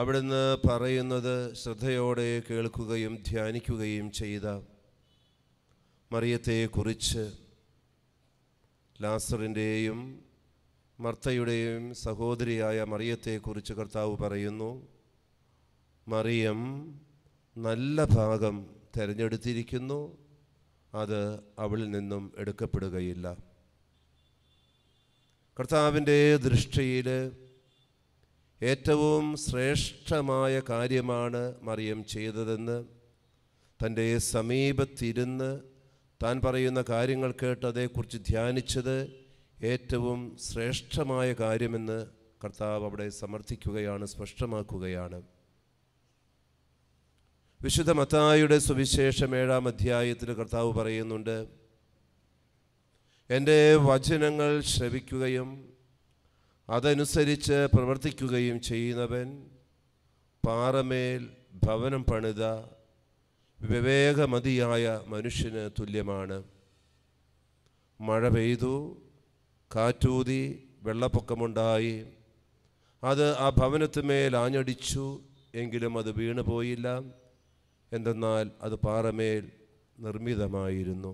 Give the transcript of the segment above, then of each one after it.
അവിടുന്ന് പറയുന്നത് ശ്രദ്ധയോടെ കേൾക്കുകയും ധ്യാനിക്കുകയും ചെയ്ത മറിയത്തെക്കുറിച്ച് ലാസറിൻ്റെയും മർത്തയുടെയും സഹോദരിയായ മറിയത്തെക്കുറിച്ച് കർത്താവ് പറയുന്നു മറിയം നല്ല ഭാഗം തിരഞ്ഞെടുത്തിരിക്കുന്നു അത് അവളിൽ നിന്നും എടുക്കപ്പെടുകയില്ല കർത്താവിൻ്റെ ദൃഷ്ടിയിൽ ഏറ്റവും ശ്രേഷ്ഠമായ കാര്യമാണ് മറിയം ചെയ്തതെന്ന് തൻ്റെ സമീപത്തിരുന്ന് താൻ പറയുന്ന കാര്യങ്ങൾ കേട്ട് അതേക്കുറിച്ച് ധ്യാനിച്ചത് ഏറ്റവും ശ്രേഷ്ഠമായ കാര്യമെന്ന് കർത്താവ് അവിടെ സമർത്ഥിക്കുകയാണ് സ്പഷ്ടമാക്കുകയാണ് വിശുദ്ധ മത്തായുടെ സുവിശേഷം ഏഴാം അധ്യായത്തിൽ കർത്താവ് പറയുന്നുണ്ട് എൻ്റെ വചനങ്ങൾ ശ്രവിക്കുകയും അതനുസരിച്ച് പ്രവർത്തിക്കുകയും ചെയ്യുന്നവൻ പാറമേൽ ഭവനം പണിത വിവേകമതിയായ മനുഷ്യന് തുല്യമാണ് മഴ പെയ്തു കാറ്റൂതി വെള്ളപ്പൊക്കമുണ്ടായി അത് ആ ഭവനത്തിന്മേൽ ആഞ്ഞടിച്ചു എങ്കിലും അത് വീണു പോയില്ല എന്തെന്നാൽ അത് പാറമേൽ നിർമ്മിതമായിരുന്നു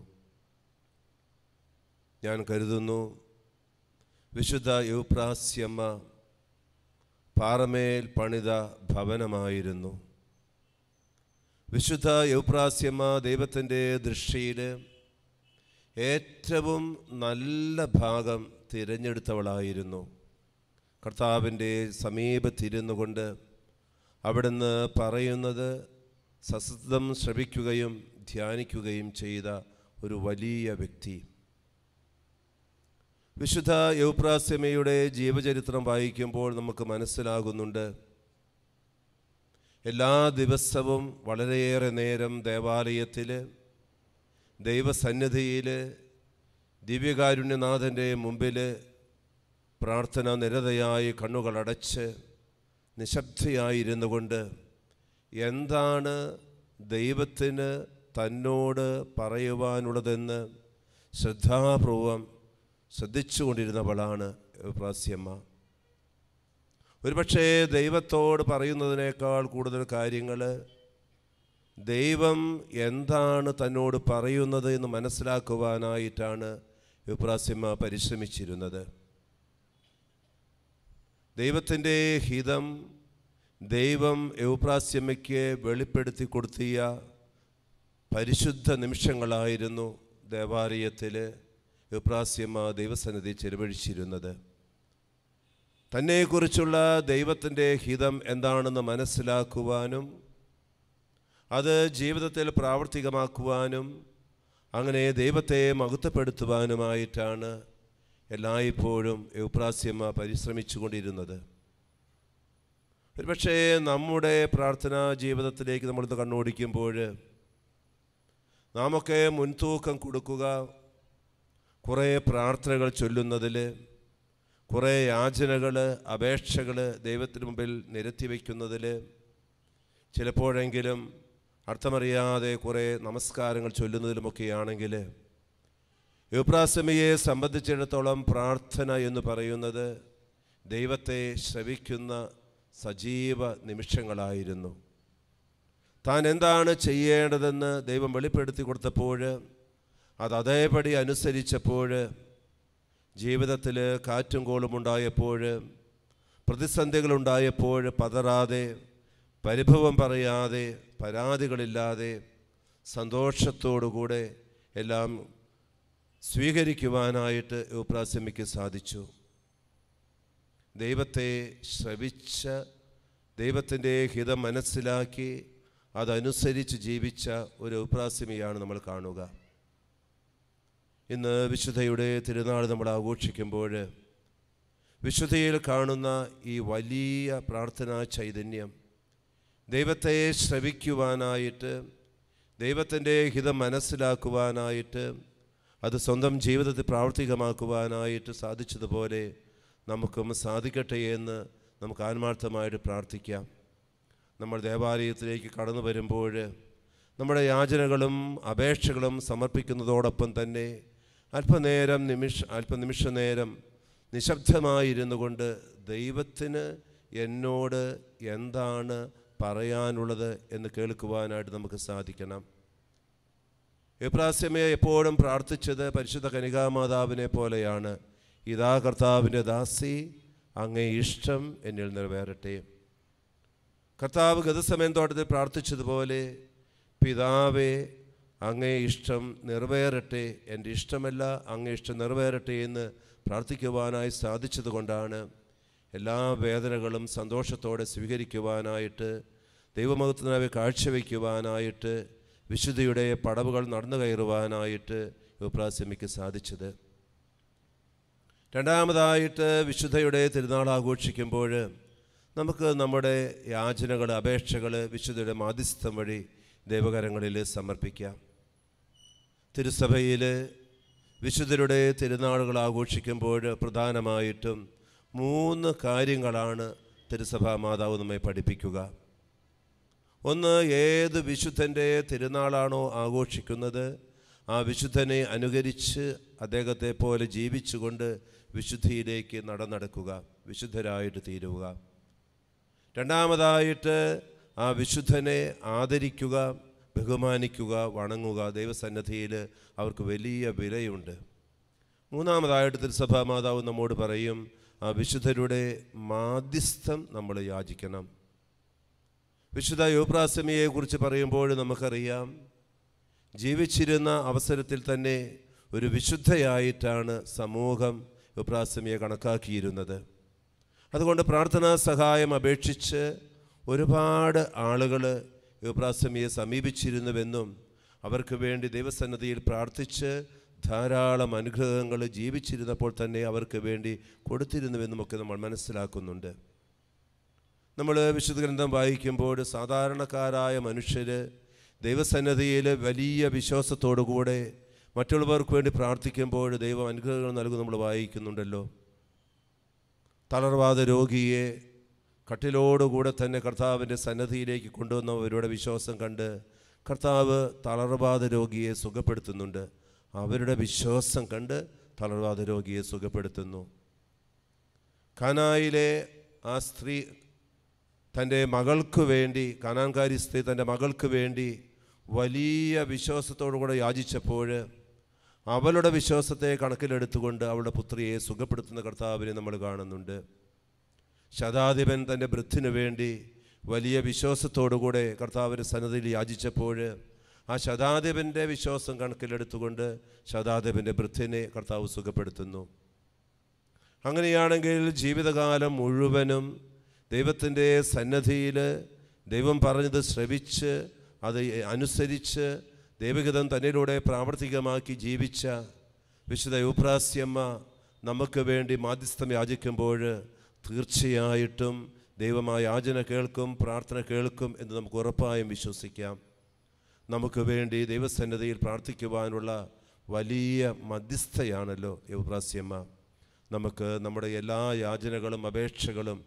ഞാൻ കരുതുന്നു വിശുദ്ധ യുപ്രാസ്യമ്മ പാറമേൽ പണിത ഭവനമായിരുന്നു വിശുദ്ധ യുപ്രാസ്യമ്മ ദൈവത്തിൻ്റെ ദൃഷ്ടിയിൽ ഏറ്റവും നല്ല ഭാഗം തിരഞ്ഞെടുത്തവളായിരുന്നു കർത്താവിൻ്റെ സമീപത്തിരുന്നു കൊണ്ട് അവിടുന്ന് പറയുന്നത് സസതം ശ്രവിക്കുകയും ധ്യാനിക്കുകയും ചെയ്ത ഒരു വലിയ വ്യക്തി വിശുദ്ധ യൗപ്രാസ്യമയുടെ ജീവചരിത്രം വായിക്കുമ്പോൾ നമുക്ക് മനസ്സിലാകുന്നുണ്ട് എല്ലാ ദിവസവും വളരെയേറെ നേരം ദേവാലയത്തിൽ ദൈവസന്നിധിയിൽ ദിവ്യകാരുണ്യനാഥൻ്റെ മുമ്പിൽ പ്രാർത്ഥന നിരതയായി കണ്ണുകളടച്ച് നിശബ്ദയായിരുന്നു കൊണ്ട് എന്താണ് ദൈവത്തിന് തന്നോട് പറയുവാനുള്ളതെന്ന് ശ്രദ്ധാപൂർവം ശ്രദ്ധിച്ചുകൊണ്ടിരുന്നവളാണ് പ്രാസ്യമ്മ ഒരുപക്ഷേ ദൈവത്തോട് പറയുന്നതിനേക്കാൾ കൂടുതൽ കാര്യങ്ങൾ ദൈവം എന്താണ് തന്നോട് പറയുന്നത് എന്ന് മനസ്സിലാക്കുവാനായിട്ടാണ് വിപ്രാസ്യമ്മ പരിശ്രമിച്ചിരുന്നത് ദൈവത്തിൻ്റെ ഹിതം ദൈവം യുപ്രാസ്യമ്മയ്ക്ക് വെളിപ്പെടുത്തി കൊടുത്തിയ പരിശുദ്ധ നിമിഷങ്ങളായിരുന്നു ദേവാലയത്തിൽ ഇപ്രാസ്യമ്മ ദൈവസന്നിധി ചെലവഴിച്ചിരുന്നത് തന്നെക്കുറിച്ചുള്ള ദൈവത്തിൻ്റെ ഹിതം എന്താണെന്ന് മനസ്സിലാക്കുവാനും അത് ജീവിതത്തിൽ പ്രാവർത്തികമാക്കുവാനും അങ്ങനെ ദൈവത്തെ മഹത്വപ്പെടുത്തുവാനുമായിട്ടാണ് എല്ലായ്പ്പോഴും യുപ്രാസ്യമ്മ പരിശ്രമിച്ചു കൊണ്ടിരുന്നത് ഒരുപക്ഷേ നമ്മുടെ പ്രാർത്ഥനാ ജീവിതത്തിലേക്ക് നമ്മളിത് കണ്ണോടിക്കുമ്പോൾ നാമൊക്കെ മുൻതൂക്കം കൊടുക്കുക കുറേ പ്രാർത്ഥനകൾ ചൊല്ലുന്നതിൽ കുറേ യാചനകൾ അപേക്ഷകൾ ദൈവത്തിന് മുമ്പിൽ നിരത്തി വയ്ക്കുന്നതിൽ ചിലപ്പോഴെങ്കിലും അർത്ഥമറിയാതെ കുറേ നമസ്കാരങ്ങൾ ചൊല്ലുന്നതിലുമൊക്കെയാണെങ്കിൽ യുപ്രാസമിയെ സംബന്ധിച്ചിടത്തോളം പ്രാർത്ഥന എന്ന് പറയുന്നത് ദൈവത്തെ ശ്രവിക്കുന്ന സജീവ നിമിഷങ്ങളായിരുന്നു താൻ എന്താണ് ചെയ്യേണ്ടതെന്ന് ദൈവം വെളിപ്പെടുത്തി കൊടുത്തപ്പോൾ അത് അതേപടി അനുസരിച്ചപ്പോൾ ജീവിതത്തിൽ കാറ്റും കോളും ഉണ്ടായപ്പോൾ പ്രതിസന്ധികളുണ്ടായപ്പോൾ പതറാതെ പരിഭവം പറയാതെ പരാതികളില്ലാതെ സന്തോഷത്തോടുകൂടെ എല്ലാം സ്വീകരിക്കുവാനായിട്ട് യൂപ്രാസിമിക്ക് സാധിച്ചു ദൈവത്തെ ശ്രവിച്ച ദൈവത്തിൻ്റെ ഹിതം മനസ്സിലാക്കി അതനുസരിച്ച് ജീവിച്ച ഒരു യൂപ്രാസിമിയാണ് നമ്മൾ കാണുക ഇന്ന് വിശുദ്ധയുടെ തിരുനാൾ നമ്മൾ ആഘോഷിക്കുമ്പോൾ വിശുദ്ധയിൽ കാണുന്ന ഈ വലിയ പ്രാർത്ഥനാ ചൈതന്യം ദൈവത്തെ ശ്രവിക്കുവാനായിട്ട് ദൈവത്തിൻ്റെ ഹിതം മനസ്സിലാക്കുവാനായിട്ട് അത് സ്വന്തം ജീവിതത്തിൽ പ്രാവർത്തികമാക്കുവാനായിട്ട് സാധിച്ചതുപോലെ നമുക്കും സാധിക്കട്ടെ എന്ന് നമുക്ക് ആത്മാർത്ഥമായിട്ട് പ്രാർത്ഥിക്കാം നമ്മൾ ദേവാലയത്തിലേക്ക് കടന്നു വരുമ്പോൾ നമ്മുടെ യാചനകളും അപേക്ഷകളും സമർപ്പിക്കുന്നതോടൊപ്പം തന്നെ അല്പനേരം നിമിഷ അല്പനിമിഷ നേരം നിശബ്ദമായിരുന്നു കൊണ്ട് ദൈവത്തിന് എന്നോട് എന്താണ് പറയാനുള്ളത് എന്ന് കേൾക്കുവാനായിട്ട് നമുക്ക് സാധിക്കണം എബ്രാസ്യമയെ എപ്പോഴും പ്രാർത്ഥിച്ചത് പരിശുദ്ധ കനികാമാതാവിനെ പോലെയാണ് ഇതാ കർത്താവിൻ്റെ ദാസി അങ്ങേ ഇഷ്ടം എന്നിൽ നിറവേറട്ടെ കർത്താവ് ഗതസമയം തോട്ടത്തിൽ പ്രാർത്ഥിച്ചതുപോലെ പിതാവേ അങ്ങേ ഇഷ്ടം നിറവേറട്ടെ എൻ്റെ ഇഷ്ടമല്ല അങ്ങേ ഇഷ്ടം നിറവേറട്ടെ എന്ന് പ്രാർത്ഥിക്കുവാനായി സാധിച്ചതുകൊണ്ടാണ് എല്ലാ വേദനകളും സന്തോഷത്തോടെ സ്വീകരിക്കുവാനായിട്ട് ദൈവമഹത്വനായി കാഴ്ചവെക്കുവാനായിട്ട് വിശുദ്ധിയുടെ പടവുകൾ നടന്നു കയറുവാനായിട്ട് യുവപ്രാസ്യമിക്ക് സാധിച്ചത് രണ്ടാമതായിട്ട് വിശുദ്ധയുടെ തിരുനാൾ ആഘോഷിക്കുമ്പോൾ നമുക്ക് നമ്മുടെ യാചനകൾ അപേക്ഷകൾ വിശുദ്ധയുടെ മാധ്യസ്ഥം വഴി ദൈവകരങ്ങളിൽ സമർപ്പിക്കാം തിരുസഭയിൽ വിശുദ്ധരുടെ തിരുനാളുകൾ ആഘോഷിക്കുമ്പോൾ പ്രധാനമായിട്ടും മൂന്ന് കാര്യങ്ങളാണ് തിരുസഭാ മാതാവ് നമ്മെ പഠിപ്പിക്കുക ഒന്ന് ഏത് വിശുദ്ധൻ്റെ തിരുനാളാണോ ആഘോഷിക്കുന്നത് ആ വിശുദ്ധനെ അനുകരിച്ച് അദ്ദേഹത്തെ പോലെ ജീവിച്ചുകൊണ്ട് വിശുദ്ധിയിലേക്ക് നടന്നെടുക്കുക വിശുദ്ധരായിട്ട് തീരുക രണ്ടാമതായിട്ട് ആ വിശുദ്ധനെ ആദരിക്കുക ബഹുമാനിക്കുക വണങ്ങുക ദൈവസന്നദ്ധിയിൽ അവർക്ക് വലിയ വിലയുണ്ട് മൂന്നാമതായിട്ട് തിരുസഭാ മാതാവ് നമ്മോട് പറയും ആ വിശുദ്ധരുടെ മാധ്യസ്ഥം നമ്മൾ യാചിക്കണം വിശുദ്ധ യോപ്രാസമിയെക്കുറിച്ച് പറയുമ്പോൾ നമുക്കറിയാം ജീവിച്ചിരുന്ന അവസരത്തിൽ തന്നെ ഒരു വിശുദ്ധയായിട്ടാണ് സമൂഹം യോപ്രാസമിയെ കണക്കാക്കിയിരുന്നത് അതുകൊണ്ട് പ്രാർത്ഥനാ സഹായം അപേക്ഷിച്ച് ഒരുപാട് ആളുകൾ ഇബ്രാസമിയെ സമീപിച്ചിരുന്നുവെന്നും അവർക്ക് വേണ്ടി ദൈവസന്നദ്ധിയിൽ പ്രാർത്ഥിച്ച് ധാരാളം അനുഗ്രഹങ്ങൾ ജീവിച്ചിരുന്നപ്പോൾ തന്നെ അവർക്ക് വേണ്ടി കൊടുത്തിരുന്നുവെന്നുമൊക്കെ നമ്മൾ മനസ്സിലാക്കുന്നുണ്ട് നമ്മൾ വിശുദ്ധ ഗ്രന്ഥം വായിക്കുമ്പോൾ സാധാരണക്കാരായ മനുഷ്യർ ദൈവസന്നദ്ധിയിൽ വലിയ വിശ്വാസത്തോടു കൂടെ മറ്റുള്ളവർക്ക് വേണ്ടി പ്രാർത്ഥിക്കുമ്പോൾ ദൈവം അനുഗ്രഹങ്ങൾ നൽകും നമ്മൾ വായിക്കുന്നുണ്ടല്ലോ തളർവാദ രോഗിയെ കട്ടിലോടുകൂടെ തന്നെ കർത്താവിൻ്റെ സന്നദ്ധിയിലേക്ക് കൊണ്ടുവന്നവരുടെ വിശ്വാസം കണ്ട് കർത്താവ് തളർവാദ രോഗിയെ സുഖപ്പെടുത്തുന്നുണ്ട് അവരുടെ വിശ്വാസം കണ്ട് തളർവാദ രോഗിയെ സുഖപ്പെടുത്തുന്നു കാനായിലെ ആ സ്ത്രീ തൻ്റെ മകൾക്ക് വേണ്ടി കനാൻകാരി സ്ത്രീ തൻ്റെ മകൾക്ക് വേണ്ടി വലിയ വിശ്വാസത്തോടു കൂടെ യാചിച്ചപ്പോൾ അവളുടെ വിശ്വാസത്തെ കണക്കിലെടുത്തുകൊണ്ട് അവളുടെ പുത്രിയെ സുഖപ്പെടുത്തുന്ന കർത്താവിനെ നമ്മൾ കാണുന്നുണ്ട് ശതാധിപൻ തൻ്റെ വൃദ്ധിനു വേണ്ടി വലിയ വിശ്വാസത്തോടുകൂടെ കർത്താവിൻ്റെ സന്നദ്ധയിൽ യാചിച്ചപ്പോൾ ആ ശതാധിപൻ്റെ വിശ്വാസം കണക്കിലെടുത്തുകൊണ്ട് ശതാധിപൻ്റെ വൃദ്ധിനെ കർത്താവ് സുഖപ്പെടുത്തുന്നു അങ്ങനെയാണെങ്കിൽ ജീവിതകാലം മുഴുവനും ദൈവത്തിൻ്റെ സന്നദ്ധിയിൽ ദൈവം പറഞ്ഞത് ശ്രവിച്ച് അത് അനുസരിച്ച് ദൈവഹിതം തന്നിലൂടെ പ്രാവർത്തികമാക്കി ജീവിച്ച വിശുദ്ധ യുപ്രാസ്യമ്മ നമുക്ക് വേണ്ടി മാധ്യസ്ഥം യാചിക്കുമ്പോൾ തീർച്ചയായിട്ടും ദൈവമായ യാചന കേൾക്കും പ്രാർത്ഥന കേൾക്കും എന്ന് നമുക്ക് ഉറപ്പായും വിശ്വസിക്കാം നമുക്ക് വേണ്ടി ദൈവസന്നദ്ധയിൽ പ്രാർത്ഥിക്കുവാനുള്ള വലിയ മധ്യസ്ഥയാണല്ലോ യുവപ്രാസ്യമ്മ നമുക്ക് നമ്മുടെ എല്ലാ യാചനകളും അപേക്ഷകളും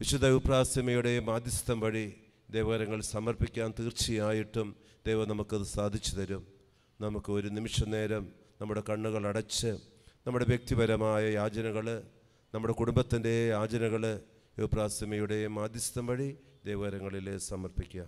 വിശുദ്ധ യുപ്രാസ്യമ്മയുടെ മാധ്യസ്ഥം വഴി ദേവകരങ്ങൾ സമർപ്പിക്കാൻ തീർച്ചയായിട്ടും ദൈവം നമുക്കത് സാധിച്ചു തരും നമുക്ക് ഒരു നിമിഷ നേരം നമ്മുടെ കണ്ണുകൾ അടച്ച് നമ്മുടെ വ്യക്തിപരമായ യാചനകൾ നമ്മുടെ കുടുംബത്തിൻ്റെ ആചരണകൾ യുവപ്രാസമയുടെ മാധ്യസ്ഥം വഴി ദേവാലയങ്ങളിൽ സമർപ്പിക്കുക